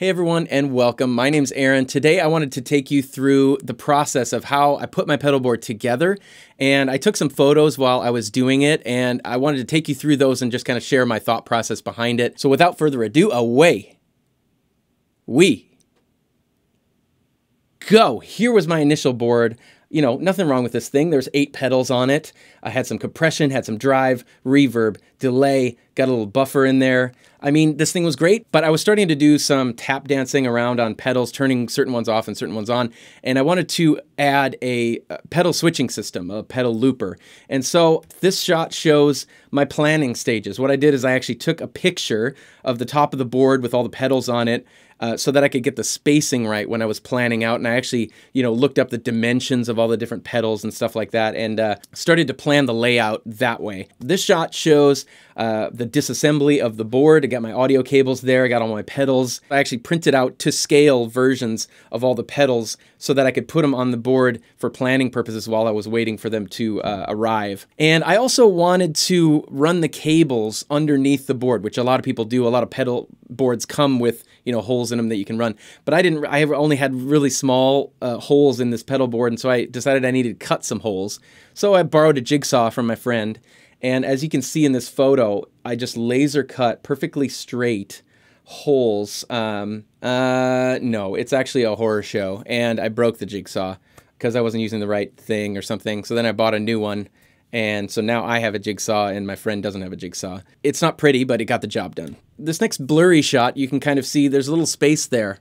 Hey everyone and welcome. My name's Aaron. Today I wanted to take you through the process of how I put my pedal board together and I took some photos while I was doing it and I wanted to take you through those and just kind of share my thought process behind it. So without further ado, away we go. Here was my initial board you know, nothing wrong with this thing. There's eight pedals on it. I had some compression, had some drive, reverb, delay, got a little buffer in there. I mean, this thing was great, but I was starting to do some tap dancing around on pedals, turning certain ones off and certain ones on, and I wanted to add a pedal switching system, a pedal looper. And so this shot shows my planning stages. What I did is I actually took a picture of the top of the board with all the pedals on it, uh, so that I could get the spacing right when I was planning out, and I actually, you know, looked up the dimensions of all the different pedals and stuff like that, and uh, started to plan the layout that way. This shot shows uh, the disassembly of the board. I got my audio cables there. I got all my pedals. I actually printed out to scale versions of all the pedals so that I could put them on the board for planning purposes while I was waiting for them to uh, arrive. And I also wanted to run the cables underneath the board, which a lot of people do. A lot of pedal boards come with you know holes in them that you can run, but I didn't. I only had really small uh, holes in this pedal board, and so I decided I needed to cut some holes. So I borrowed a jigsaw from my friend. And as you can see in this photo, I just laser cut perfectly straight holes. Um, uh, no, it's actually a horror show. And I broke the jigsaw because I wasn't using the right thing or something. So then I bought a new one. And so now I have a jigsaw and my friend doesn't have a jigsaw. It's not pretty, but it got the job done. This next blurry shot, you can kind of see there's a little space there,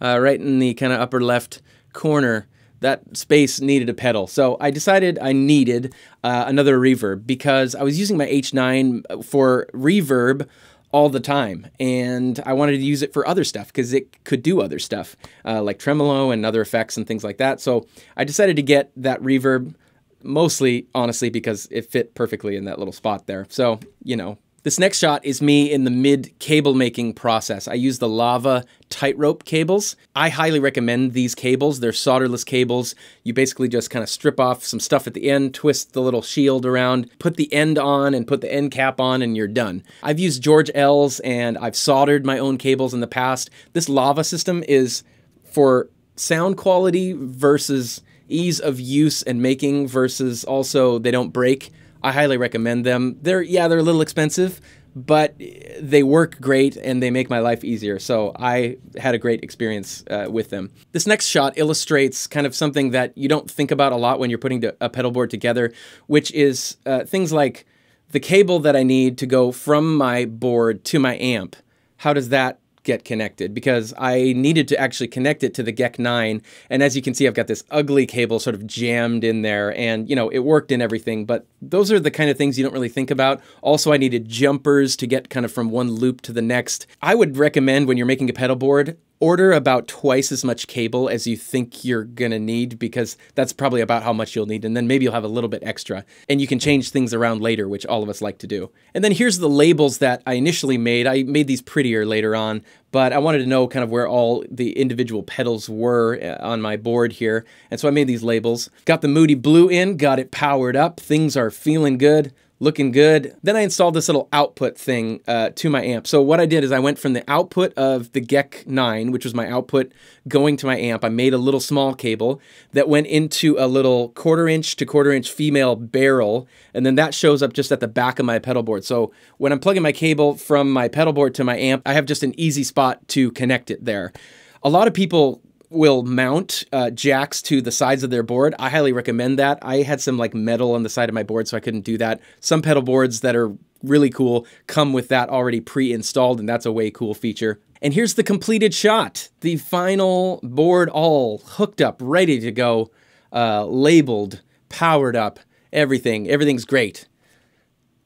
uh, right in the kind of upper left corner that space needed a pedal. So I decided I needed uh, another reverb because I was using my H9 for reverb all the time. And I wanted to use it for other stuff because it could do other stuff uh, like tremolo and other effects and things like that. So I decided to get that reverb mostly, honestly, because it fit perfectly in that little spot there. So, you know, this next shot is me in the mid cable making process. I use the Lava tightrope cables. I highly recommend these cables. They're solderless cables. You basically just kind of strip off some stuff at the end, twist the little shield around, put the end on and put the end cap on and you're done. I've used George L's and I've soldered my own cables in the past. This Lava system is for sound quality versus ease of use and making versus also they don't break. I highly recommend them. They're yeah, they're a little expensive, but they work great and they make my life easier. So I had a great experience uh, with them. This next shot illustrates kind of something that you don't think about a lot when you're putting a pedal board together, which is uh, things like the cable that I need to go from my board to my amp. How does that get connected because I needed to actually connect it to the GEC 9. And as you can see, I've got this ugly cable sort of jammed in there and, you know, it worked and everything, but those are the kind of things you don't really think about. Also, I needed jumpers to get kind of from one loop to the next. I would recommend when you're making a pedal board, order about twice as much cable as you think you're going to need because that's probably about how much you'll need. And then maybe you'll have a little bit extra and you can change things around later, which all of us like to do. And then here's the labels that I initially made. I made these prettier later on, but I wanted to know kind of where all the individual pedals were uh, on my board here. And so I made these labels. Got the Moody Blue in, got it powered up. Things are feeling good looking good. Then I installed this little output thing uh, to my amp. So what I did is I went from the output of the GEC 9, which was my output going to my amp. I made a little small cable that went into a little quarter inch to quarter inch female barrel. And then that shows up just at the back of my pedal board. So when I'm plugging my cable from my pedal board to my amp, I have just an easy spot to connect it there. A lot of people will mount uh, jacks to the sides of their board. I highly recommend that. I had some like metal on the side of my board, so I couldn't do that. Some pedal boards that are really cool come with that already pre-installed, and that's a way cool feature. And here's the completed shot, the final board all hooked up, ready to go, uh, labeled, powered up, everything. Everything's great.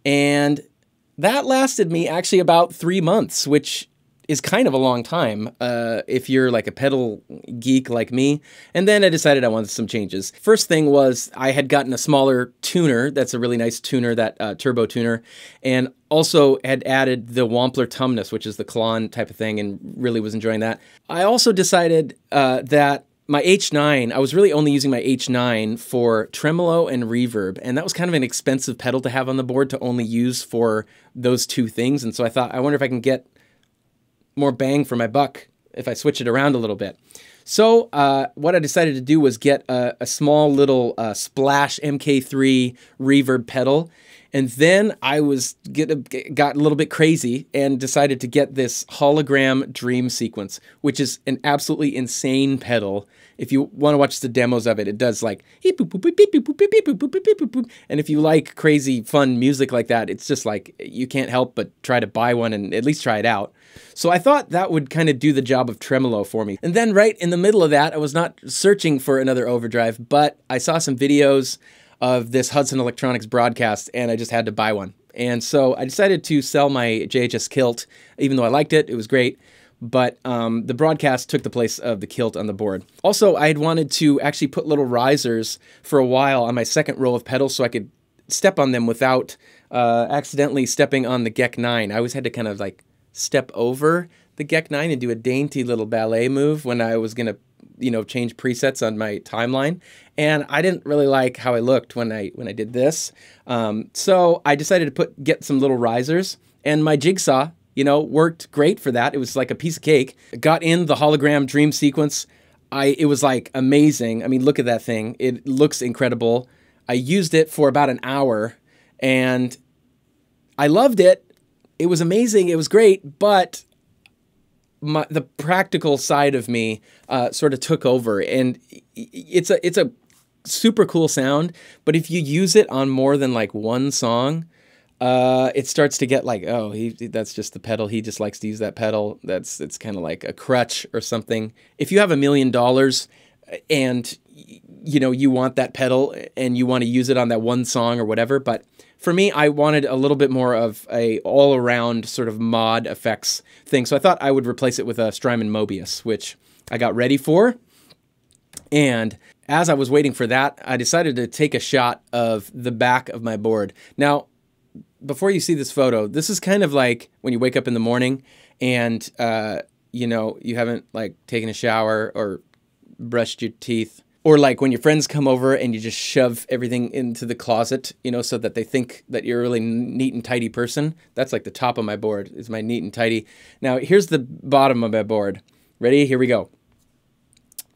And that lasted me actually about three months, which is kind of a long time uh, if you're like a pedal geek like me. And then I decided I wanted some changes. First thing was I had gotten a smaller tuner. That's a really nice tuner, that uh, turbo tuner. And also had added the Wampler Tumnus, which is the Klon type of thing, and really was enjoying that. I also decided uh, that my H9, I was really only using my H9 for tremolo and reverb, and that was kind of an expensive pedal to have on the board to only use for those two things. And so I thought, I wonder if I can get more bang for my buck if I switch it around a little bit. So uh, what I decided to do was get a, a small little uh, splash MK3 reverb pedal, and then I was get a, got a little bit crazy and decided to get this hologram dream sequence, which is an absolutely insane pedal. If you want to watch the demos of it, it does like and if you like crazy fun music like that, it's just like you can't help but try to buy one and at least try it out. So I thought that would kind of do the job of tremolo for me. And then right in the middle of that, I was not searching for another overdrive, but I saw some videos of this Hudson Electronics broadcast and I just had to buy one. And so I decided to sell my JHS kilt, even though I liked it, it was great. But um, the broadcast took the place of the kilt on the board. Also, I had wanted to actually put little risers for a while on my second row of pedals so I could step on them without uh, accidentally stepping on the Gek 9. I always had to kind of like step over the Gek 9 and do a dainty little ballet move when I was going to you know change presets on my timeline and i didn't really like how i looked when i when i did this um, so i decided to put get some little risers and my jigsaw you know worked great for that it was like a piece of cake got in the hologram dream sequence i it was like amazing i mean look at that thing it looks incredible i used it for about an hour and i loved it it was amazing. It was great, but my, the practical side of me uh, sort of took over, and it's a it's a super cool sound. But if you use it on more than like one song, uh, it starts to get like, oh, he that's just the pedal. He just likes to use that pedal. That's it's kind of like a crutch or something. If you have a million dollars uh, and you know you want that pedal and you want to use it on that one song or whatever but for me i wanted a little bit more of a all around sort of mod effects thing so i thought i would replace it with a strymon mobius which i got ready for and as i was waiting for that i decided to take a shot of the back of my board now before you see this photo this is kind of like when you wake up in the morning and uh, you know you haven't like taken a shower or brushed your teeth or like when your friends come over and you just shove everything into the closet, you know, so that they think that you're a really neat and tidy person. That's like the top of my board is my neat and tidy. Now here's the bottom of my board. Ready? Here we go.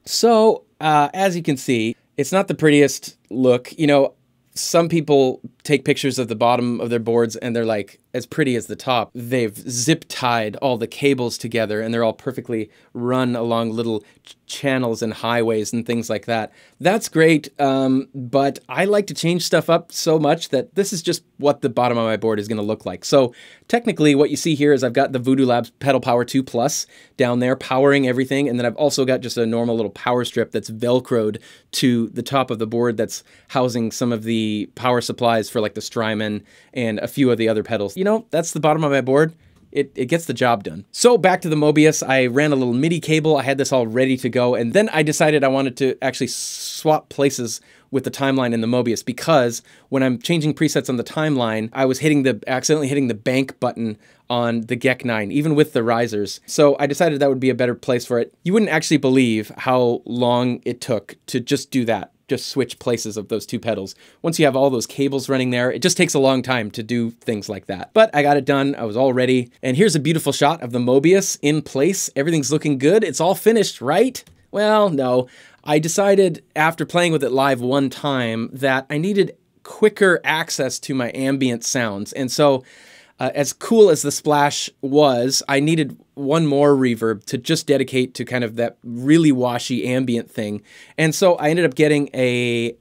So uh, as you can see, it's not the prettiest look. You know, some people take pictures of the bottom of their boards and they're like, as pretty as the top, they've zip tied all the cables together and they're all perfectly run along little ch channels and highways and things like that. That's great, um, but I like to change stuff up so much that this is just what the bottom of my board is going to look like. So technically what you see here is I've got the Voodoo Labs Pedal Power 2 Plus down there powering everything, and then I've also got just a normal little power strip that's velcroed to the top of the board that's housing some of the power supplies for like the Strymon and a few of the other pedals. You know, know, that's the bottom of my board. It, it gets the job done. So back to the Mobius, I ran a little MIDI cable. I had this all ready to go. And then I decided I wanted to actually swap places with the timeline and the Mobius because when I'm changing presets on the timeline, I was hitting the accidentally hitting the bank button on the Geck 9, even with the risers. So I decided that would be a better place for it. You wouldn't actually believe how long it took to just do that just switch places of those two pedals. Once you have all those cables running there, it just takes a long time to do things like that. But I got it done, I was all ready. And here's a beautiful shot of the Mobius in place. Everything's looking good, it's all finished, right? Well, no. I decided after playing with it live one time that I needed quicker access to my ambient sounds. And so uh, as cool as the splash was, I needed one more reverb to just dedicate to kind of that really washy ambient thing. And so I ended up getting a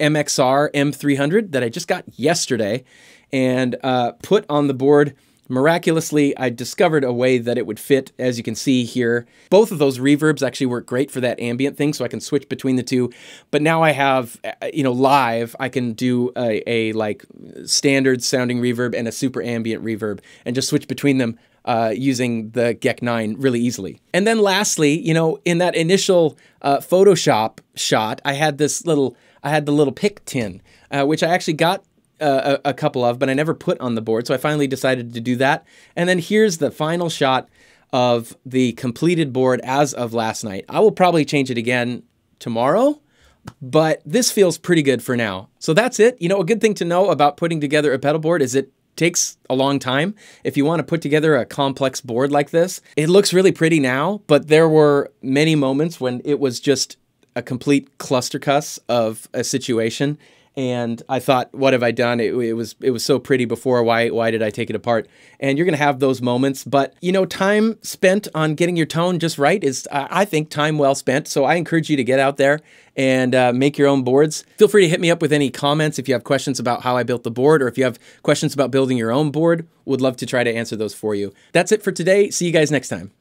MXR M300 that I just got yesterday and uh, put on the board Miraculously, I discovered a way that it would fit, as you can see here. Both of those reverbs actually work great for that ambient thing, so I can switch between the two. But now I have, uh, you know, live, I can do a, a like standard sounding reverb and a super ambient reverb and just switch between them uh, using the GEC 9 really easily. And then lastly, you know, in that initial uh, Photoshop shot, I had this little, I had the little pick tin, uh, which I actually got a, a couple of, but I never put on the board. So I finally decided to do that. And then here's the final shot of the completed board as of last night. I will probably change it again tomorrow, but this feels pretty good for now. So that's it. You know, a good thing to know about putting together a pedal board is it takes a long time. If you want to put together a complex board like this, it looks really pretty now, but there were many moments when it was just a complete cluster cuss of a situation and I thought, what have I done? It, it, was it was so pretty before. Why why did I take it apart? And you're gonna have those moments, but you know, time spent on getting your tone just right is, I think, time well spent. So I encourage you to get out there and uh, make your own boards. Feel free to hit me up with any comments if you have questions about how I built the board, or if you have questions about building your own board. Would love to try to answer those for you. That's it for today. See you guys next time.